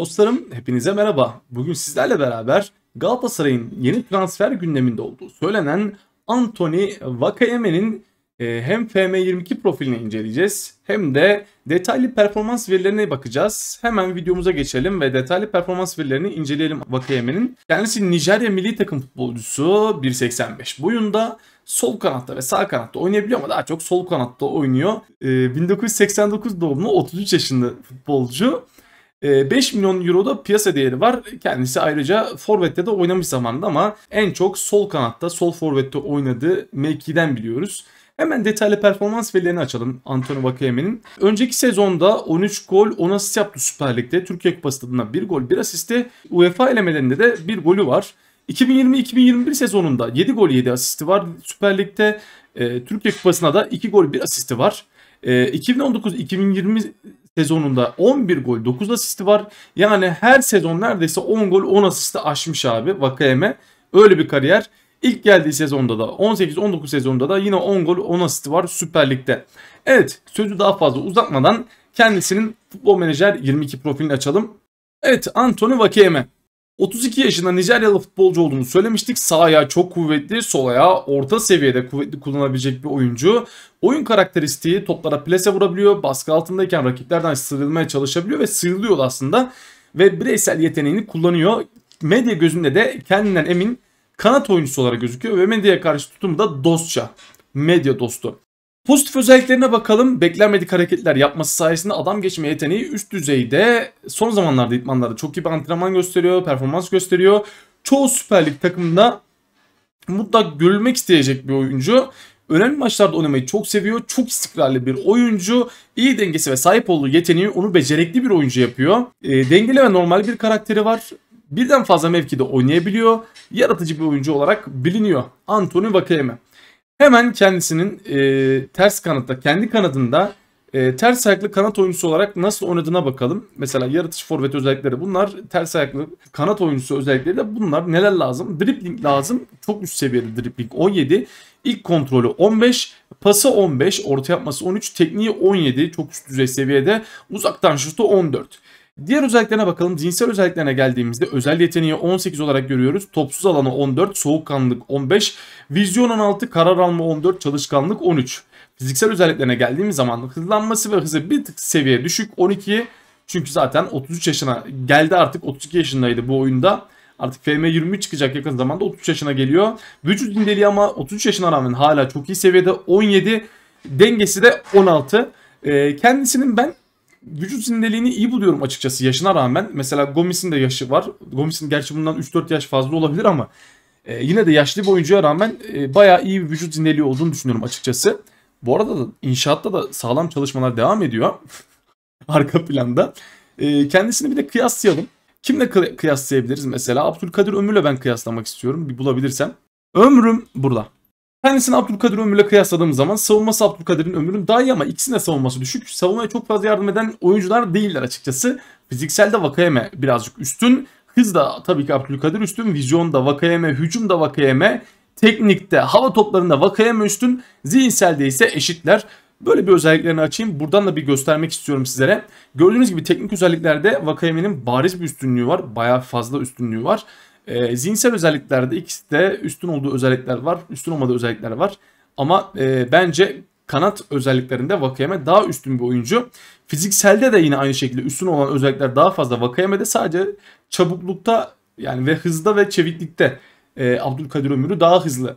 Dostlarım hepinize merhaba. Bugün sizlerle beraber Galatasaray'ın yeni transfer gündeminde olduğu söylenen Anthony Vakayeme'nin e, hem FM22 e profilini inceleyeceğiz hem de detaylı performans verilerine bakacağız. Hemen videomuza geçelim ve detaylı performans verilerini inceleyelim Vakayeme'nin. Kendisi Nijerya milli takım futbolcusu 1.85 boyunda sol kanatta ve sağ kanatta oynayabiliyor ama daha çok sol kanatta oynuyor. 1989 e, doğumlu 33 yaşında futbolcu. 5 ee, milyon euro da piyasa değeri var. Kendisi ayrıca Forvet'te de oynamış zamanında ama en çok sol kanatta, sol Forvet'te oynadığı mevkiden biliyoruz. Hemen detaylı performans verilerini açalım Antonio Vakayeme'nin. Önceki sezonda 13 gol 10 asist yaptı Süper Lig'de. Türkiye Kupası adına 1 gol 1 asiste. UEFA elemelerinde de 1 golü var. 2020-2021 sezonunda 7 gol 7 asisti var. Süper Lig'de e, Türkiye Kupası'na da 2 gol 1 asisti var. E, ee, 2019-2020 sezonunda 11 gol 9 asisti var. Yani her sezon neredeyse 10 gol 10 asisti aşmış abi Vakayeme. Öyle bir kariyer. İlk geldiği sezonda da 18-19 sezonda da yine 10 gol 10 asisti var Süper Lig'de. Evet sözü daha fazla uzatmadan kendisinin Futbol Menajer 22 profilini açalım. Evet Anthony Vakayeme 32 yaşında Nijeryalı futbolcu olduğunu söylemiştik. Sağ ayağı çok kuvvetli, sol ayağı orta seviyede kuvvetli kullanabilecek bir oyuncu. Oyun karakteristiği toplara plase vurabiliyor, baskı altındayken rakiplerden sıyrılmaya çalışabiliyor ve sıyrılıyor aslında. Ve bireysel yeteneğini kullanıyor. Medya gözünde de kendinden emin kanat oyuncusu olarak gözüküyor ve medyaya karşı tutumu da dostça. Medya dostu. Pozitif özelliklerine bakalım. Beklenmedik hareketler yapması sayesinde adam geçme yeteneği üst düzeyde. Son zamanlarda idmanlarda çok iyi bir antrenman gösteriyor, performans gösteriyor. Çoğu Süper Lig takımında mutlak görülmek isteyecek bir oyuncu. Önemli maçlarda oynamayı çok seviyor. Çok istikrarlı bir oyuncu. İyi dengesi ve sahip olduğu yeteneği onu becerikli bir oyuncu yapıyor. E, dengeli ve normal bir karakteri var. Birden fazla mevkide oynayabiliyor. Yaratıcı bir oyuncu olarak biliniyor. Anthony Vakayeme. Hemen kendisinin e, ters kanatta, kendi kanadında e, ters ayaklı kanat oyuncusu olarak nasıl oynadığına bakalım. Mesela yaratış forvet özellikleri bunlar. Ters ayaklı kanat oyuncusu özellikleri de bunlar. Neler lazım? Dribbling lazım. Çok üst seviyeli dribbling 17. İlk kontrolü 15. Pası 15. Orta yapması 13. Tekniği 17. Çok üst düzey seviyede. Uzaktan şutu 14. Diğer özelliklerine bakalım. Zihinsel özelliklerine geldiğimizde özel yeteneği 18 olarak görüyoruz. Topsuz alanı 14, soğukkanlılık 15, vizyon 16, karar alma 14, çalışkanlık 13. Fiziksel özelliklerine geldiğimiz zaman hızlanması ve hızı bir tık seviye düşük 12. Çünkü zaten 33 yaşına geldi artık 32 yaşındaydı bu oyunda. Artık FM23 çıkacak yakın zamanda 33 yaşına geliyor. Vücut dindeliği ama 33 yaşına rağmen hala çok iyi seviyede 17. Dengesi de 16. Ee, kendisinin ben vücut zindeliğini iyi buluyorum açıkçası yaşına rağmen. Mesela Gomis'in de yaşı var. Gomis'in gerçi bundan 3-4 yaş fazla olabilir ama e, yine de yaşlı bir oyuncuya rağmen e, bayağı iyi bir vücut zindeliği olduğunu düşünüyorum açıkçası. Bu arada da inşaatta da sağlam çalışmalar devam ediyor. Arka planda. E, kendisini bir de kıyaslayalım. Kimle kıyaslayabiliriz mesela? Abdülkadir Ömür'le ben kıyaslamak istiyorum. Bir bulabilirsem. Ömrüm burada. Kendisini Abdülkadir Ömür'le kıyasladığım zaman savunması Abdülkadir'in ömrünün daha iyi ama ikisinin de savunması düşük. Savunmaya çok fazla yardım eden oyuncular değiller açıkçası. Fizikselde Vakayeme birazcık üstün. Hız da tabii ki Abdülkadir üstün. Vizyonda Vakayeme, hücumda Vakayeme. Teknikte, hava toplarında Vakayeme üstün. Zihinselde ise eşitler. Böyle bir özelliklerini açayım. Buradan da bir göstermek istiyorum sizlere. Gördüğünüz gibi teknik özelliklerde Vakayeme'nin bariz bir üstünlüğü var. Bayağı fazla üstünlüğü var. E, zihinsel özelliklerde ikisi de üstün olduğu özellikler var. Üstün olmadığı özellikler var. Ama e, bence kanat özelliklerinde Vakayeme daha üstün bir oyuncu. Fizikselde de yine aynı şekilde üstün olan özellikler daha fazla. Vakayeme'de sadece çabuklukta yani ve hızda ve çeviklikte e, Abdülkadir Ömür'ü daha hızlı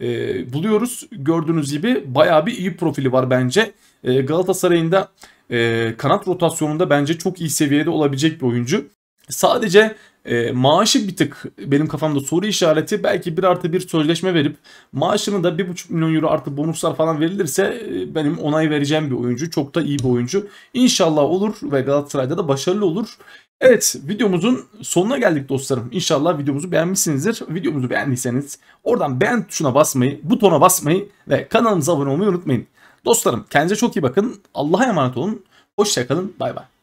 e, buluyoruz. Gördüğünüz gibi bayağı bir iyi profili var bence. E, Galatasaray'ın e, kanat rotasyonunda bence çok iyi seviyede olabilecek bir oyuncu. Sadece e, maaşı bir tık benim kafamda soru işareti belki bir artı bir sözleşme verip maaşını da 1,5 milyon euro artı bonuslar falan verilirse e, benim onay vereceğim bir oyuncu. Çok da iyi bir oyuncu. İnşallah olur ve Galatasaray'da da başarılı olur. Evet videomuzun sonuna geldik dostlarım. İnşallah videomuzu beğenmişsinizdir. Videomuzu beğendiyseniz oradan beğen tuşuna basmayı, butona basmayı ve kanalımıza abone olmayı unutmayın. Dostlarım kendinize çok iyi bakın. Allah'a emanet olun. Hoşçakalın. Bay bay.